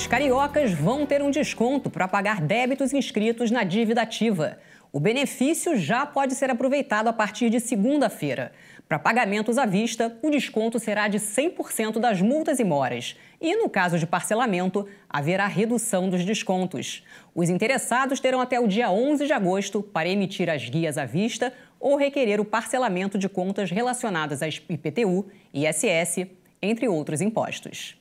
Os cariocas vão ter um desconto para pagar débitos inscritos na dívida ativa. O benefício já pode ser aproveitado a partir de segunda-feira. Para pagamentos à vista, o desconto será de 100% das multas e moras. E, no caso de parcelamento, haverá redução dos descontos. Os interessados terão até o dia 11 de agosto para emitir as guias à vista ou requerer o parcelamento de contas relacionadas à IPTU, ISS, entre outros impostos.